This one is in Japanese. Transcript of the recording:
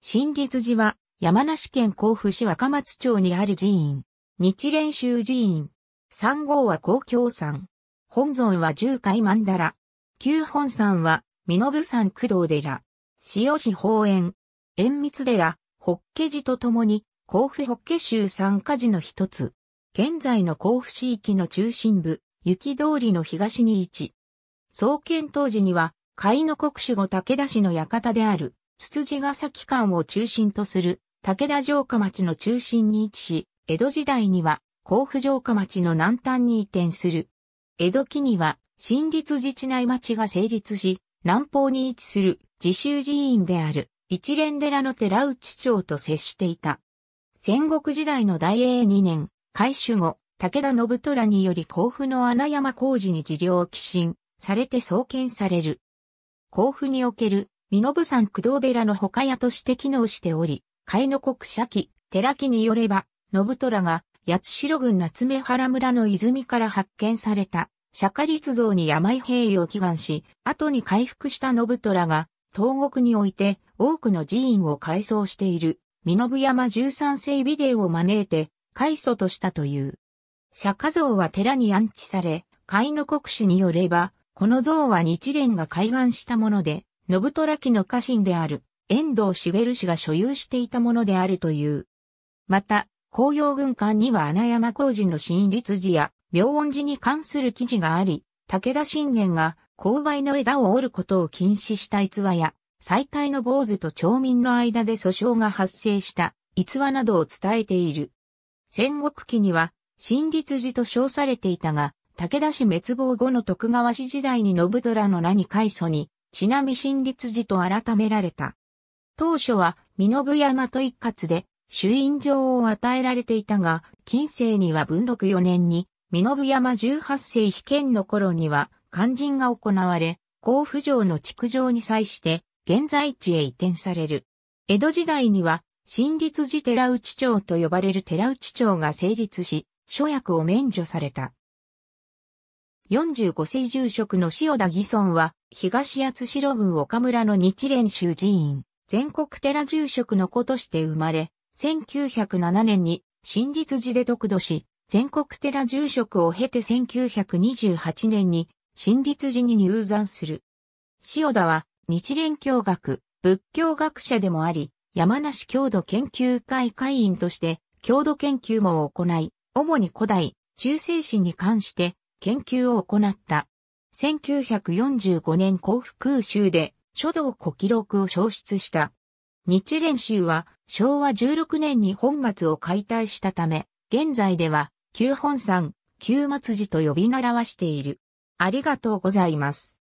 新月寺は山梨県甲府市若松町にある寺院。日蓮宗寺院。三号は公共山。本尊は十海曼荼羅。旧本山は身延山工藤寺。塩市宝園。縁密寺、法華寺とともに甲府法華宗三家寺の一つ。現在の甲府市域の中心部、雪通りの東に位置。創建当時には、甲斐の国守後武田氏の館である、つつじヶ崎間を中心とする武田城下町の中心に位置し、江戸時代には甲府城下町の南端に移転する。江戸期には新立自治内町が成立し、南方に位置する自習寺院である一連寺の寺内町と接していた。戦国時代の大英2年、開修後、武田信虎により甲府の穴山工事に事業を寄進されて創建される。甲府における身延山工藤寺の他屋として機能しており、海の国社記、寺記によれば、信虎が八代郡夏目原村の泉から発見された、釈迦立像に病平癒を祈願し、後に回復した信虎が、東国において多くの寺院を改装している、身延山十三世美伝を招いて、開祖としたという。釈迦像は寺に安置され、海の国史によれば、この像は日蓮が開眼したもので、信虎家の家臣である遠藤茂氏が所有していたものであるという。また、紅葉軍艦には穴山工事の新立寺や明音寺に関する記事があり、武田信玄が勾配の枝を折ることを禁止した逸話や、最大の坊主と町民の間で訴訟が発生した逸話などを伝えている。戦国期には、新立寺と称されていたが、武田氏滅亡後の徳川氏時代に信虎の名に開祖に、ちなみ新立寺と改められた。当初は、身延山と一括で、主印状を与えられていたが、近世には文禄4年に、身延山十八世被験の頃には、肝心が行われ、甲府城の築城に際して、現在地へ移転される。江戸時代には、新立寺寺内町と呼ばれる寺内町が成立し、諸役を免除された。45世住職の塩田義村は、東八代郡岡村の日蓮宗寺院、全国寺住職の子として生まれ、1907年に、新立寺で得度し、全国寺住職を経て1928年に、新立寺に入山する。塩田は、日蓮教学、仏教学者でもあり、山梨郷土研究会会員として、郷土研究も行い、主に古代、中世史に関して、研究を行った。1945年甲府空襲で書道古記録を消失した。日蓮宗は昭和16年に本末を解体したため、現在では旧本山、旧末寺と呼び習わしている。ありがとうございます。